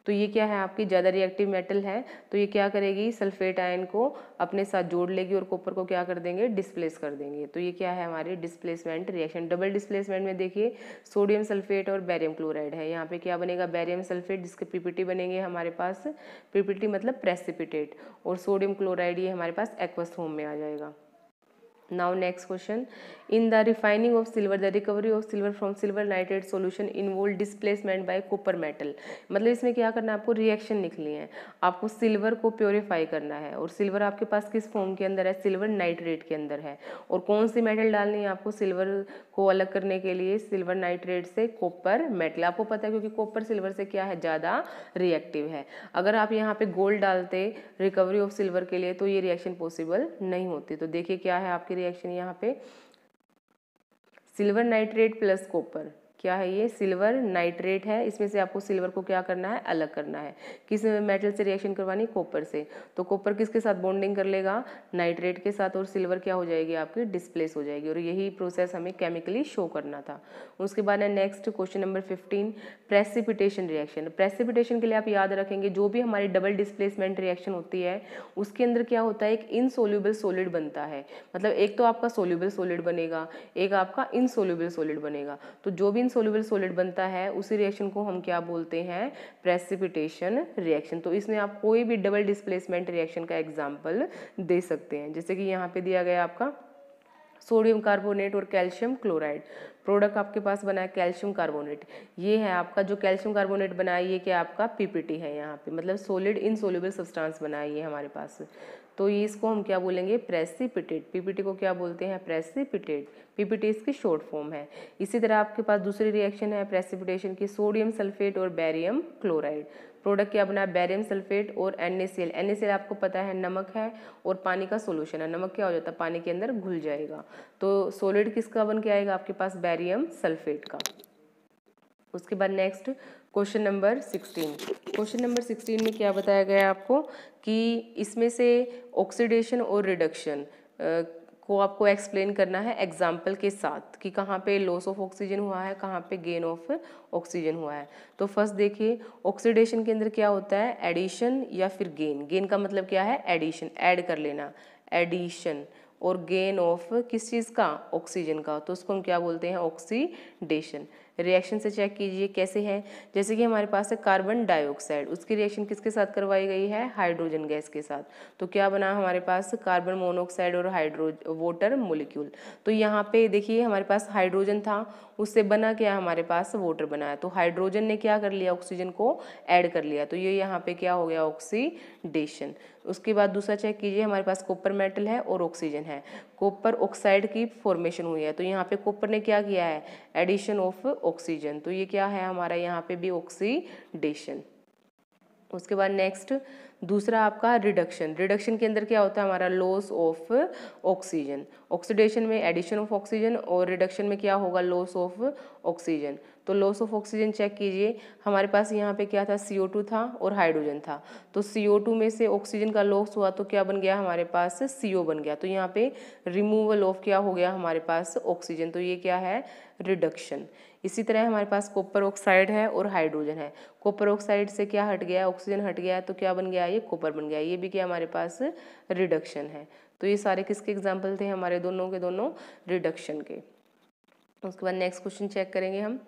तो ये क्या है आपकी ज़्यादा रिएक्टिव मेटल है तो ये क्या करेगी सल्फेट आयन को अपने साथ जोड़ लेगी और कॉपर को क्या कर देंगे डिस्प्लेस कर देंगे तो ये क्या है हमारे डिस्प्लेसमेंट रिएक्शन डबल डिस्प्लेसमेंट में देखिए सोडियम सल्फेट और बैरियम क्लोराइड है यहाँ पे क्या बनेगा बैरियम सल्फेट जिसके पीपीटी बनेंगे हमारे पास पीपीटी मतलब प्रेसिपिटेट और सोडियम क्लोराइड ये हमारे पास एक्वस होम में आ जाएगा now next question in the refining of silver the recovery of silver from silver nitrate solution world displacement by copper metal मतलब इसमें क्या करना है आपको रिएक्शन निकली है आपको सिल्वर को प्योरीफाई करना है और सिल्वर आपके पास किस फॉर्म के अंदर है सिल्वर नाइट्रेट के अंदर है और कौन सी मेटल डालनी है आपको सिल्वर को अलग करने के लिए सिल्वर नाइट्रेट से कॉपर मेटल आपको पता है क्योंकि कॉपर सिल्वर से क्या है ज़्यादा रिएक्टिव है अगर आप यहाँ पे गोल्ड डालते रिकवरी ऑफ सिल्वर के लिए तो ये रिएक्शन पॉसिबल नहीं होती तो देखिए क्या है आपके रिएक्शन यहाँ पे सिल्वर नाइट्रेट प्लस कॉपर क्या है ये सिल्वर नाइट्रेट है इसमें से आपको सिल्वर को क्या करना है अलग करना है किस मेटल से रिएक्शन करवानी कॉपर से तो कॉपर किसके साथ बॉन्डिंग कर लेगा नाइट्रेट के साथ और सिल्वर क्या हो जाएगी आपकी डिस्प्लेस हो जाएगी और यही प्रोसेस हमें केमिकली शो करना था उसके बाद है next question number fifteen precipitation reaction precipitation के लिए आप याद रखेंगे जो भी हमारी डबल डिस्प्लेसमेंट रिएक्शन होती है उसके अंदर क्या होता है एक इनसोल्यूबल सॉलिड बनता है मतलब एक तो आपका सोल्यूबल सॉलिड बनेगा एक आपका इनसोल्यूबल सॉलिड बनेगा तो जो भी इनसोल्यूबल सोलिड बनता है उसी रिएक्शन को हम क्या बोलते हैं प्रेसिपिटेशन रिएक्शन तो इसमें आप कोई भी डबल डिस्प्लेसमेंट रिएक्शन का एग्जाम्पल दे सकते हैं जैसे कि यहाँ पे दिया गया आपका सोडियम कार्बोनेट और कैल्शियम क्लोराइड प्रोडक्ट आपके पास बना है कैल्शियम कार्बोनेट ये है आपका जो कैल्शियम कार्बोनेट बनाया ये क्या आपका पीपीटी है यहाँ पे मतलब सोलिड इनसोल्यूबल सब्सटेंस बना है ये हमारे पास तो ये इसको हम क्या बोलेंगे प्रेसिपिटेट पीपीटी को क्या बोलते हैं प्रेसिपिटेट पीपीटी इसकी शॉर्ट फॉर्म है इसी तरह आपके पास दूसरी रिएक्शन है प्रेसिपिटेशन की सोडियम सल्फेट और बैरियम क्लोराइड प्रोडक्ट क्या बना है बैरियम सल्फेट और एन एनएसएल आपको पता है नमक है और पानी का सोल्यूशन है नमक क्या हो जाता है पानी के अंदर घुल जाएगा तो सोलिड किसका बन के आएगा आपके पास बैरियम सल्फेट का उसके बाद next question number sixteen question number sixteen में क्या बताया गया है आपको कि इसमें से ऑक्सीडेशन और रिडक्शन को आपको एक्सप्लेन करना है एग्जाम्पल के साथ कि कहाँ पे लॉस ऑफ ऑक्सीजन हुआ है कहाँ पे गेन ऑफ ऑक्सीजन हुआ है तो फर्स्ट देखिए ऑक्सीडेशन के अंदर क्या होता है एडिशन या फिर गेन गेन का मतलब क्या है एडिशन ऐड कर लेना एडिशन और गेन ऑफ किस चीज़ का ऑक्सीजन का तो उसको हम क्या बोलते हैं ऑक्सीडेशन रिएक्शन से चेक कीजिए कैसे है जैसे कि हमारे पास है कार्बन डाइऑक्साइड उसकी रिएक्शन किसके साथ करवाई गई है हाइड्रोजन गैस के साथ तो क्या बना हमारे पास कार्बन मोनोऑक्साइड और हाइड्रो वाटर मोलिक्यूल तो यहाँ पे देखिए हमारे पास हाइड्रोजन था उससे बना क्या हमारे पास बना है तो हाइड्रोजन ने क्या कर लिया ऑक्सीजन को ऐड कर लिया तो ये यहाँ पे क्या हो गया ऑक्सीडेशन उसके बाद दूसरा चेक कीजिए हमारे पास कॉपर मेटल है और ऑक्सीजन है कॉपर ऑक्साइड की फॉर्मेशन हुई है तो यहाँ पे कॉपर ने क्या किया है एडिशन ऑफ ऑक्सीजन तो ये क्या है हमारा यहाँ पे भी ऑक्सीडेशन उसके बाद नेक्स्ट दूसरा आपका रिडक्शन रिडक्शन के अंदर क्या होता है हमारा लॉस ऑफ ऑक्सीजन ऑक्सीडेशन में एडिशन ऑफ ऑक्सीजन और रिडक्शन में क्या होगा लॉस ऑफ ऑक्सीजन तो लॉस ऑफ ऑक्सीजन चेक कीजिए हमारे पास यहाँ पे क्या था सी था और हाइड्रोजन था तो सी में से ऑक्सीजन का लॉस हुआ तो क्या बन गया हमारे पास सी बन गया तो यहाँ पे रिमूवल ऑफ क्या हो गया हमारे पास ऑक्सीजन तो ये क्या है रिडक्शन इसी तरह हमारे पास कॉपर ऑक्साइड है और हाइड्रोजन है कॉपर ऑक्साइड से क्या हट गया ऑक्सीजन हट गया तो क्या बन गया ये कॉपर बन गया ये भी क्या हमारे पास रिडक्शन है तो ये सारे किसके एग्जाम्पल थे हमारे दोनों के दोनों रिडक्शन के उसके बाद नेक्स्ट क्वेश्चन चेक करेंगे हम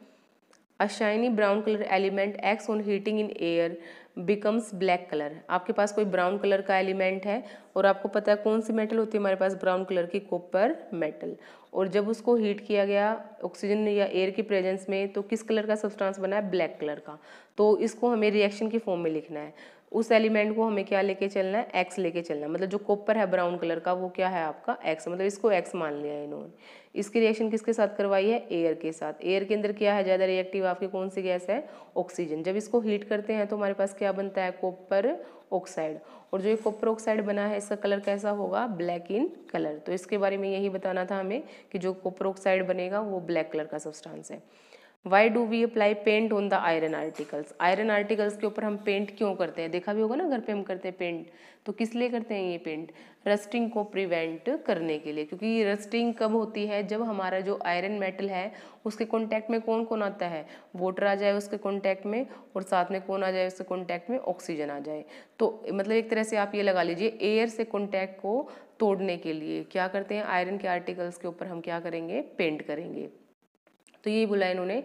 a shiny brown colour element X on heating in air becomes black colour आपके पास कोई ब्राउन कलर का एलिमेंट है और आपको पता है कौन सी मेटल होती है हमारे पास ब्राउन कलर की कॉपर मेटल और जब उसको हीट किया गया ऑक्सीजन या एयर की प्रेजेंस में तो किस कलर का सब्सटेंस बना है ब्लैक कलर का तो इसको हमें रिएक्शन की फॉर्म में लिखना है उस एलिमेंट को हमें क्या लेके चलना है एक्स लेके चलना है मतलब जो कॉपर है ब्राउन कलर का वो क्या है आपका एक्स मतलब इसको एक्स मान लिया है इन्होंने इसकी रिएक्शन किसके साथ करवाई है एयर के साथ एयर के अंदर क्या है ज़्यादा रिएक्टिव आपकी कौन सी गैस है ऑक्सीजन जब इसको हीट करते हैं तो हमारे पास क्या बनता है कॉपर ऑक्साइड और जो ये कॉपर ऑक्साइड बना है इसका कलर कैसा होगा ब्लैक इन कलर तो इसके बारे में यही बताना था हमें कि जो कॉपर ऑक्साइड बनेगा वो ब्लैक कलर का सब्सटेंस है why do we apply paint on the iron articles iron articles के ऊपर हम पेंट क्यों करते हैं देखा भी होगा ना घर पे हम करते हैं पेंट तो किस लिए करते हैं ये पेंट रस्टिंग को प्रिवेंट करने के लिए क्योंकि रस्टिंग कब होती है जब हमारा जो आयरन मेटल है उसके कॉन्टैक्ट में कौन कौन आता है वोटर आ जाए उसके कॉन्टैक्ट में और साथ में कौन आ जाए उसके कॉन्टैक्ट में ऑक्सीजन आ जाए तो मतलब एक तरह से आप ये लगा लीजिए एयर से कॉन्टैक्ट को तोड़ने के लिए क्या करते हैं आयरन के आर्टिकल्स के ऊपर हम क्या करेंगे पेंट करेंगे तो ये बोला इन्होंने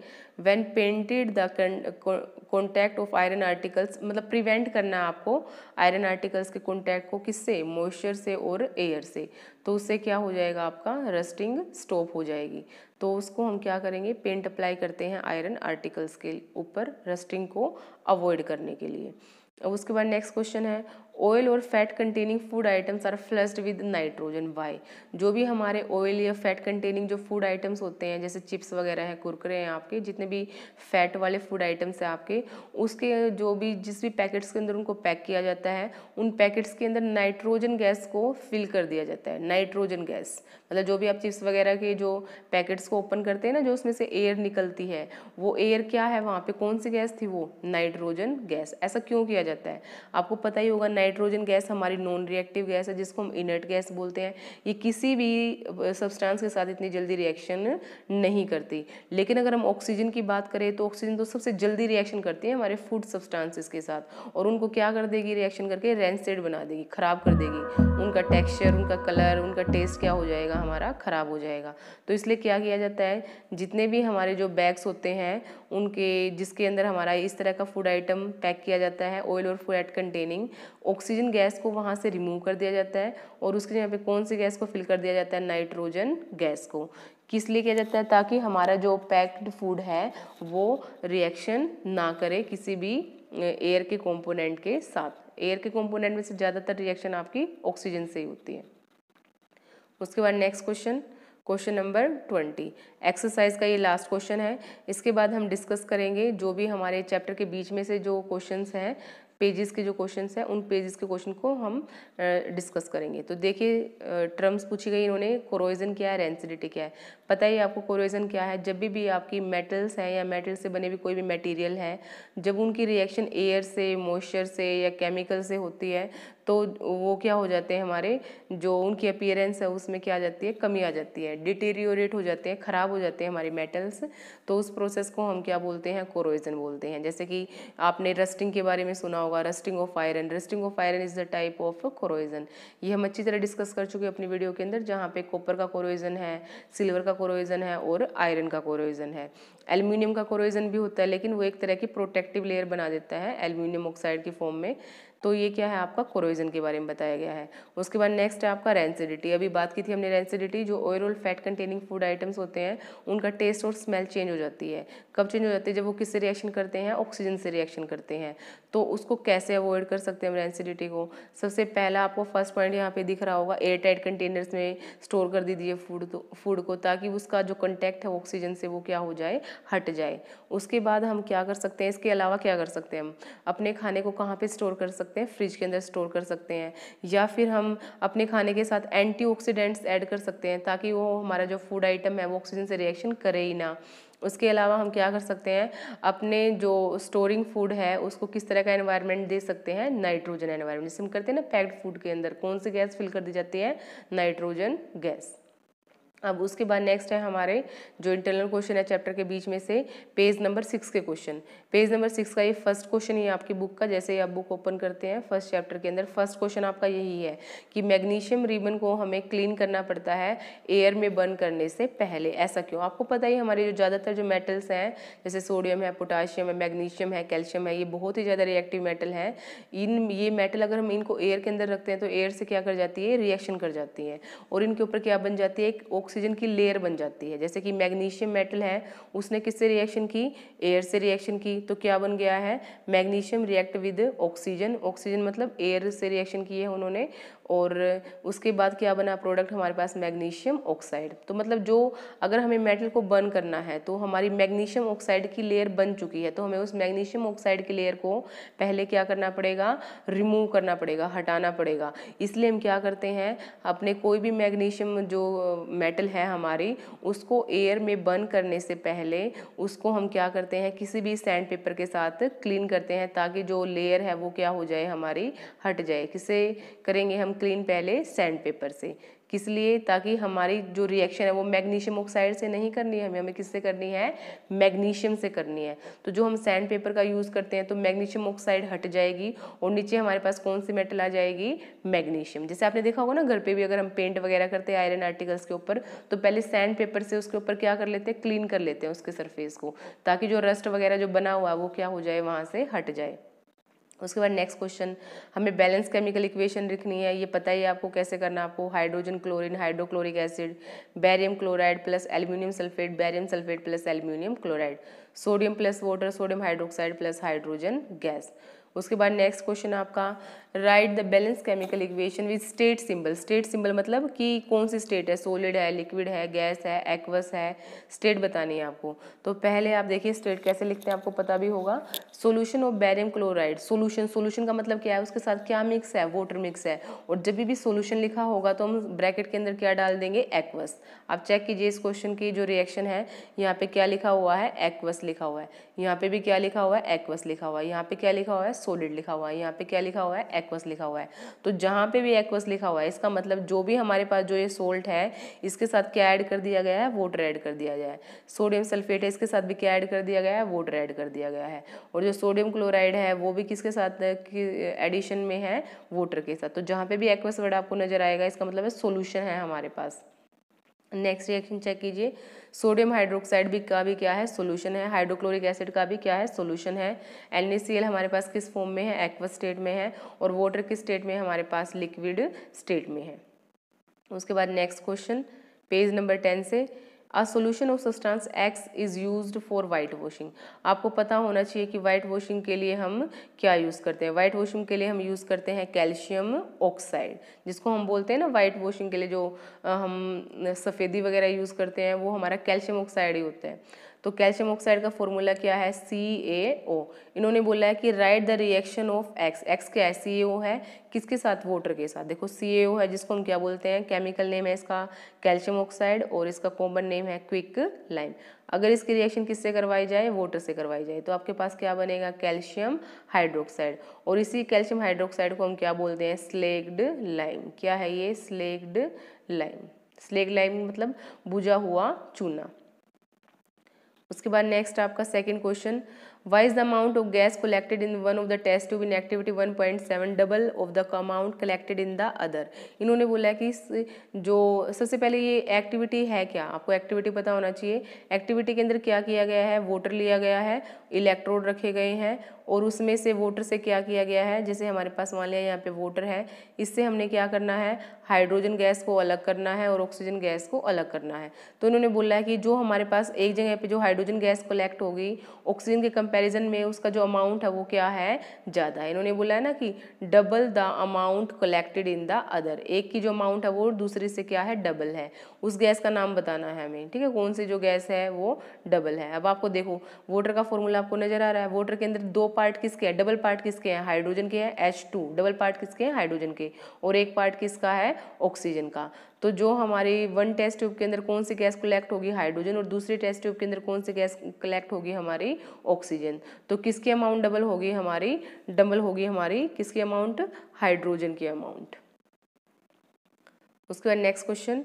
when painted the contact of iron articles मतलब प्रिवेंट करना है आपको आयरन आर्टिकल्स के कॉन्टैक्ट को किससे मॉइस्चर से और एयर से तो उससे क्या हो जाएगा आपका रस्टिंग स्टॉप हो जाएगी तो उसको हम क्या करेंगे पेंट अप्लाई करते हैं आयरन आर्टिकल्स के ऊपर रस्टिंग को अवॉइड करने के लिए अब उसके बाद नेक्स्ट क्वेश्चन है ऑयल और fat containing food items are flushed with nitrogen why जो भी हमारे ऑयल या फैट कंटेनिंग जो फूड आइटम्स होते हैं जैसे चिप्स वगैरह हैं कुरकुरे हैं आपके जितने भी फैट वाले फूड आइटम्स हैं आपके उसके जो भी जिस भी पैकेट्स के अंदर उनको पैक किया जाता है उन पैकेट्स के अंदर नाइट्रोजन गैस को फिल कर दिया जाता है नाइट्रोजन गैस मतलब जो भी आप चिप्स वगैरह के जो पैकेट्स को ओपन करते हैं ना जो उसमें से एयर निकलती है वो एयर क्या है वहाँ पर कौन सी गैस थी वो नाइट्रोजन गैस ऐसा क्यों किया जाता है आपको पता ही होगा नाइट्रोजन गैस हमारी नॉन रिएक्टिव गैस है जिसको हम इनर्ट गैस बोलते हैं ये किसी भी सब्सटेंस के साथ इतनी जल्दी रिएक्शन नहीं करती लेकिन अगर हम ऑक्सीजन की बात करें तो ऑक्सीजन तो सबसे जल्दी रिएक्शन करती है हमारे फूड सब्सटांसिस के साथ और उनको क्या कर देगी रिएक्शन करके रेंसेड बना देगी ख़राब कर देगी उनका टेक्स्चर उनका कलर उनका टेस्ट क्या हो जाएगा हमारा ख़राब हो जाएगा तो इसलिए क्या किया जाता है जितने भी हमारे जो बैग्स होते हैं उनके जिसके अंदर हमारा इस तरह का फूड आइटम पैक किया जाता है ऑयल और एट कंटेनिंग ऑक्सीजन गैस को वहाँ से रिमूव कर दिया जाता है और उसके यहाँ पे कौन सी गैस को फिल कर दिया जाता है नाइट्रोजन गैस को किस लिए किया जाता है ताकि हमारा जो पैक्ड फूड है वो रिएक्शन ना करे किसी भी एयर के कॉम्पोनेंट के साथ एयर के कॉम्पोनेंट में से ज़्यादातर रिएक्शन आपकी ऑक्सीजन से ही होती है उसके बाद next question question number twenty exercise का ये लास्ट क्वेश्चन है इसके बाद हम डिस्कस करेंगे जो भी हमारे चैप्टर के बीच में से जो क्वेश्चंस हैं पेजेस के जो क्वेश्चन हैं उन पेजेस के क्वेश्चन को हम डिस्कस करेंगे तो देखिए टर्म्स पूछी गई इन्होंने कोरोइजन क्या है रेंसिडिटी क्या है पता ही आपको कोरोइजन क्या है जब भी भी आपकी मेटल्स हैं या मेटल से बने भी कोई भी मटेरियल है जब उनकी रिएक्शन एयर से मॉइस्चर से या केमिकल से होती है तो वो क्या हो जाते हैं हमारे जो उनकी अपियरेंस है उसमें क्या आ जाती है कमी आ जाती है डिटेरियोरेट हो जाते हैं ख़राब हो जाते हैं हमारे मेटल्स तो उस प्रोसेस को हम क्या बोलते हैं कोरोजन बोलते हैं जैसे कि आपने रस्टिंग के बारे में सुना होगा rusting of iron rusting of iron is the type of corrosion ये हम अच्छी तरह डिस्कस कर चुके हैं अपनी वीडियो के अंदर जहाँ पे कॉपर का कोरोजन है सिल्वर का कोरोजन है और आयरन का कोरोजन है एल्यूमिनियम का कोरोजन भी होता है लेकिन वो एक तरह की प्रोटेक्टिव लेयर बना देता है एल्यूमिनियम ऑक्साइड की फॉर्म में तो ये क्या है आपका कोरोइजन के बारे में बताया गया है उसके बाद नेक्स्ट है आपका रेंसिडिटी अभी बात की थी हमने रेंसिडिटी जो overall fat containing food items होते हैं उनका टेस्ट और स्मेल चेंज हो जाती है कब चेंज हो जाती है जब वो किससे रिएक्शन करते हैं ऑक्सीजन से रिएक्शन करते हैं तो उसको कैसे अवॉइड कर सकते हैं रेंसिडिटी को सबसे पहला आपको फर्स्ट पॉइंट यहाँ पे दिख रहा होगा एयर टाइट कंटेनर्स में स्टोर कर दीजिए फूड तो फूड को ताकि उसका जो कंटेक्ट है ऑक्सीजन से वो क्या हो जाए हट जाए उसके बाद हम क्या कर सकते हैं इसके अलावा क्या कर सकते हैं हम अपने खाने को कहाँ पर स्टोर कर सकते हैं फ्रिज के अंदर स्टोर कर सकते हैं या फिर हम अपने खाने के साथ एंटी ऐड कर सकते हैं ताकि वो हमारा जो फूड आइटम है वो ऑक्सीजन से रिएक्शन करे ही ना उसके अलावा हम क्या कर सकते हैं अपने जो स्टोरिंग फूड है उसको किस तरह का एनवायरनमेंट दे सकते हैं नाइट्रोजन एनवायरनमेंट जिसमें हम करते हैं ना पैक्ड फूड के अंदर कौन सी गैस फिल कर दी जाती है नाइट्रोजन गैस अब उसके बाद नेक्स्ट है हमारे जो इंटरनल क्वेश्चन है चैप्टर के बीच में से पेज नंबर सिक्स के क्वेश्चन पेज नंबर सिक्स का ये फर्स्ट क्वेश्चन ही आपकी बुक का जैसे ही आप बुक ओपन करते हैं फर्स्ट चैप्टर के अंदर फर्स्ट क्वेश्चन आपका यही है कि मैग्नीशियम रिबन को हमें क्लीन करना पड़ता है एयर में बर्न करने से पहले ऐसा क्यों आपको पता ही हमारे जो ज़्यादातर जो मेटल्स हैं जैसे सोडियम है पोटाशियम है मैग्नीशियम है कैल्शियम है ये बहुत ही ज़्यादा रिएक्टिव मेटल हैं इन ये मेटल अगर हम इनको एयर के अंदर रखते हैं तो एयर से क्या कर जाती है रिएक्शन कर जाती है और इनके ऊपर क्या बन जाती है एक ऑक्सीजन की लेयर बन जाती है जैसे कि मैग्नीशियम मेटल है उसने किससे रिएक्शन की एयर से रिएक्शन की तो क्या बन गया है magnesium react with oxygen oxygen मतलब एयर से रिएक्शन की है उन्होंने और उसके बाद क्या बना प्रोडक्ट हमारे पास मैग्नीशियम ऑक्साइड तो मतलब जो अगर हमें मेटल को बर्न करना है तो हमारी मैग्नीशियम ऑक्साइड की लेयर बन चुकी है तो हमें उस मैग्नीशियम ऑक्साइड की लेयर को पहले क्या करना पड़ेगा रिमूव करना पड़ेगा हटाना पड़ेगा इसलिए हम क्या करते हैं अपने कोई भी मैग्नीशियम जो मेटल है हमारी उसको एयर में बर्न करने से पहले उसको हम क्या करते हैं किसी भी सैंड पेपर के साथ क्लीन करते हैं ताकि जो लेयर है वो क्या हो जाए हमारी हट जाए किसे करेंगे हम क्लीन पहले सैंड पेपर से किस लिए ताकि हमारी जो रिएक्शन है वो मैग्नीशियम ऑक्साइड से नहीं करनी है हमें हमें किससे करनी है मैग्नीशियम से करनी है तो जो हम सैंड पेपर का यूज़ करते हैं तो मैग्नीशियम ऑक्साइड हट जाएगी और नीचे हमारे पास कौन सी मेटल आ जाएगी मैग्नीशियम जैसे आपने देखा होगा ना घर पे भी अगर हम पेंट वगैरह करते हैं आयरन आर्टिकल्स के ऊपर तो पहले सैंड पेपर से उसके ऊपर क्या कर लेते हैं क्लीन कर लेते हैं उसके सरफेस को ताकि जो रस्ट वगैरह जो बना हुआ है वो क्या हो जाए वहाँ से हट जाए उसके बाद नेक्स्ट क्वेश्चन हमें बैलेंस केमिकल इक्वेशन लिखनी है ये पता ही है आपको कैसे करना आपको hydrogen chlorine hydrochloric acid barium chloride plus aluminium sulphate barium sulphate plus aluminium chloride sodium plus water sodium hydroxide plus hydrogen gas उसके बाद नेक्स्ट क्वेश्चन आपका write the balance chemical equation with state symbol state symbol मतलब कि कौन सी state है solid है liquid है गैस है एक्वस है स्टेट बतानी है आपको तो पहले आप देखिए स्टेट कैसे लिखते हैं आपको पता भी होगा solution of barium chloride solution solution का मतलब क्या है उसके साथ क्या मिक्स है वाटर मिक्स है और जब भी सोल्यूशन लिखा होगा तो हम ब्रैकेट के अंदर क्या डाल देंगे एक्वस आप चेक कीजिए इस क्वेश्चन की जो रिएक्शन है यहाँ पे क्या लिखा हुआ है एक्वस लिखा हुआ है यहाँ पे भी क्या लिखा हुआ है एक्वस लिखा हुआ है यहाँ पे क्या लिखा हुआ है सोलिड लिखा हुआ है यहाँ पे क्या लिखा हुआ है एक्वस लिखा हुआ है तो जहाँ पे भी एक्वस लिखा हुआ है इसका मतलब जो भी हमारे पास जो ये सोल्ट है इसके साथ क्या ऐड कर दिया गया है वोटर ऐड कर दिया गया है सोडियम सल्फेट है इसके साथ भी क्या ऐड कर दिया गया है वोटर ऐड कर दिया गया है और जो सोडियम क्लोराइड है वो भी किसके साथ एडिशन में है वोटर के साथ तो जहाँ पे भी एक्वस वर्ड आपको नजर आएगा इसका मतलब है सोल्यूशन है हमारे पास नेक्स्ट रिएक्शन चेक कीजिए सोडियम हाइड्रोक्साइड भी का भी क्या है सोल्यूशन है हाइड्रोक्लोरिक एसिड का भी क्या है सोल्यूशन है एल हमारे पास किस फॉर्म में है एक्वा स्टेट में है और वाटर किस स्टेट में हमारे पास लिक्विड स्टेट में है उसके बाद next question page number ten से a solution of substance X is use for white washing आपको पता होना चाहिए कि वाइट वॉशिंग के लिए हम क्या यूज़ करते हैं वाइट वॉशिंग के लिए हम यूज़ करते हैं कैल्शियम ऑक्साइड जिसको हम बोलते हैं ना वाइट वॉशिंग के लिए जो हम सफ़ेदी वगैरह यूज़ करते हैं वो हमारा कैल्शियम ऑक्साइड ही होता है तो कैल्शियम ऑक्साइड का फॉर्मूला क्या है सी ए ओ इन्होंने बोला है कि write the reaction of X X क्या है सी ए ओ है किसके साथ वोटर के साथ देखो सी ए ओ है जिसको हम क्या बोलते हैं केमिकल नेम है इसका कैल्शियम ऑक्साइड और इसका कॉमन नेम है क्विक लाइम अगर इसकी रिएक्शन किससे करवाई जाए वोटर से करवाई जाए तो आपके पास क्या बनेगा कैल्शियम हाइड्रोक्साइड और इसी कैल्शियम हाइड्रोक्साइड को हम क्या बोलते हैं स्लेग्ड लाइम क्या है ये स्लेग्ड लाइम स्लेग लाइम मतलब बुझा हुआ चूना उसके बाद नेक्स्ट आपका second question why is the amount of gas collected in one of the test tube in activity one point seven double of the amount collected in the other इन्होंने बोला है कि जो सबसे पहले ये एक्टिविटी है क्या आपको एक्टिविटी पता होना चाहिए एक्टिविटी के अंदर क्या किया गया है वोटर लिया गया है इलेक्ट्रोड रखे गए हैं और उसमें से वोटर से क्या किया गया है जैसे हमारे पास मान लिया यहाँ पे वोटर है इससे हमने क्या करना है हाइड्रोजन गैस को अलग करना है और ऑक्सीजन गैस को अलग करना है तो इन्होंने बोला है कि जो हमारे पास एक जगह पे जो हाइड्रोजन गैस कलेक्ट होगी ऑक्सीजन के कंपेरिजन में उसका जो अमाउंट है वो क्या है ज़्यादा है इन्होंने बोला है ना कि double the amount collected in the other एक की जो अमाउंट है वो दूसरे से क्या है डबल है उस गैस का नाम बताना है हमें ठीक है कौन सी जो गैस है वो डबल है अब आपको देखो वोटर का फॉर्मूला आपको नजर आ रहा है वोटर के अंदर दो पार्ट किसके हैं डबल पार्ट किसके हैं हाइड्रोजन के हैं एच टू डबल पार्ट किसके हैं हाइड्रोजन के और एक पार्ट किसका है ऑक्सीजन का तो जो हमारी वन टेस्ट ट्यूब के अंदर कौन सी गैस कलेक्ट होगी हाइड्रोजन और दूसरी टेस्ट ट्यूब के अंदर कौन सी गैस कलेक्ट होगी हमारी ऑक्सीजन तो किसकी अमाउंट डबल होगी हमारी डबल होगी हमारी किसकी अमाउंट हाइड्रोजन की अमाउंट उसके बाद next question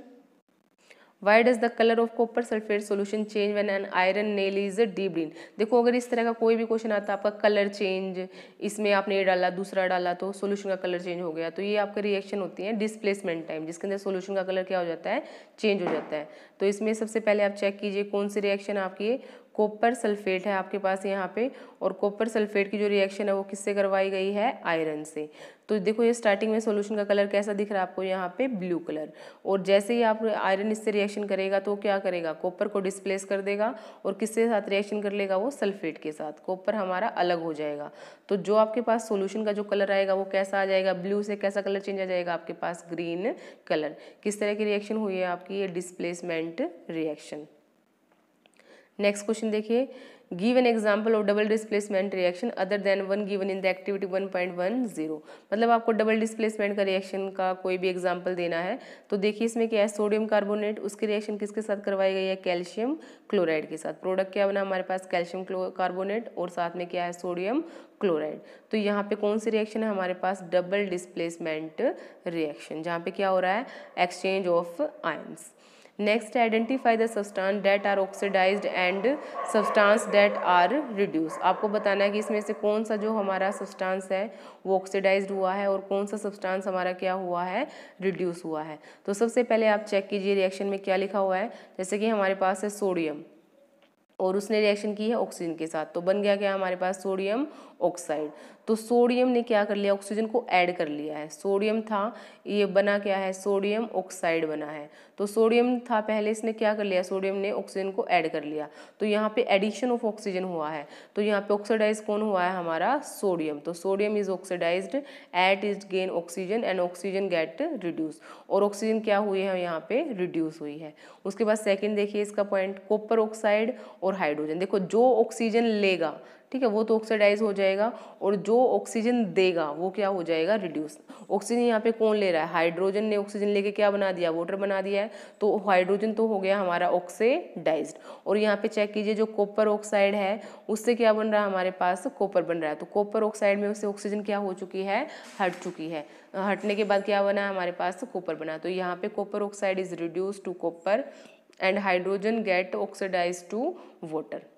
why does the colour of copper sulphate solution change when an iron nail is deep in देखो अगर इस तरह का कोई भी क्वेश्चन आता है आपका कलर चेंज इसमें आपने ये डाला दूसरा डाला तो सोल्यूशन का कलर चेंज हो गया तो ये आपका रिएक्शन होती है डिस्प्लेसमेंट टाइम जिसके अंदर सोल्यूशन का कलर क्या हो जाता है चेंज हो जाता है तो इसमें सबसे पहले आप चेक कीजिए कौन सी रिएक्शन आपकी कॉपर सल्फेट है आपके पास यहाँ पे और कॉपर सल्फेट की जो रिएक्शन है वो किससे करवाई गई है आयरन से तो देखो ये स्टार्टिंग में सॉल्यूशन का कलर कैसा दिख रहा है आपको यहाँ पे ब्लू कलर और जैसे ही आप आयरन इससे रिएक्शन करेगा तो क्या करेगा कॉपर को डिस्प्लेस कर देगा और किसके साथ रिएक्शन कर लेगा वो सल्फेट के साथ कॉपर हमारा अलग हो जाएगा तो जो आपके पास सोल्यूशन का जो कलर आएगा वो कैसा आ जाएगा ब्लू से कैसा कलर चेंज आ जाएगा आपके पास ग्रीन कलर किस तरह की रिएक्शन हुई है आपकी ये डिसप्लेसमेंट रिएक्शन नेक्स्ट क्वेश्चन देखिए give an example of double displacement reaction other than one given in the activity one point one zero मतलब आपको डबल डिस्प्लेसमेंट का रिएक्शन का कोई भी एग्जाम्पल देना है तो देखिए इसमें क्या है सोडियम कार्बोनेट उसकी रिएक्शन किसके साथ करवाई गई है कैल्शियम क्लोराइड के साथ प्रोडक्ट क्या बना हमारे पास कैल्शियम कार्बोनेट और साथ में क्या है सोडियम क्लोराइड तो यहाँ पे कौन सी रिएक्शन है हमारे पास डबल डिस्प्लेसमेंट रिएक्शन जहाँ पे क्या हो रहा है exchange of ions next identify the substance that are oxidise and substance that are reduce आपको बताना है कि इसमें से कौन सा जो हमारा सब्सटांस है वो ऑक्सीडाइज हुआ है और कौन सा substance हमारा क्या हुआ है रिड्यूस हुआ है तो सबसे पहले आप चेक कीजिए रिएक्शन में क्या लिखा हुआ है जैसे कि हमारे पास है सोडियम और उसने रिएक्शन की है ऑक्सीजन के साथ तो बन गया क्या हमारे पास सोडियम ऑक्साइड तो सोडियम ने क्या कर लिया ऑक्सीजन को ऐड कर लिया है सोडियम था ये बना क्या है सोडियम ऑक्साइड बना है तो सोडियम था पहले इसने क्या कर लिया सोडियम ने ऑक्सीजन को ऐड कर लिया तो यहाँ पे एडिशन ऑफ ऑक्सीजन हुआ है तो यहाँ पे ऑक्सीडाइज कौन हुआ है हमारा सोडियम तो sodium is oxidise at is gain oxygen and oxygen get reduce और ऑक्सीजन क्या हुई है यहाँ पे रिड्यूस हुई है उसके बाद सेकेंड देखिए इसका पॉइंट कॉपर ऑक्साइड और हाइड्रोजन देखो जो ऑक्सीजन लेगा ठीक है वो तो ऑक्सीडाइज हो जाएगा और जो ऑक्सीजन देगा वो क्या हो जाएगा रिड्यूस ऑक्सीजन यहाँ पे कौन ले रहा है हाइड्रोजन ने ऑक्सीजन लेके क्या बना दिया वाटर बना दिया है तो हाइड्रोजन तो हो गया हमारा ऑक्सीडाइज और यहाँ पे चेक कीजिए जो कॉपर ऑक्साइड है उससे क्या बन रहा है हमारे पास कॉपर बन रहा है तो कॉपर ऑक्साइड में उससे ऑक्सीजन क्या हो चुकी है हट चुकी है हटने के बाद क्या बना है हमारे पास कॉपर बना तो यहाँ पे copper oxide is reduce to copper and hydrogen get oxidise to water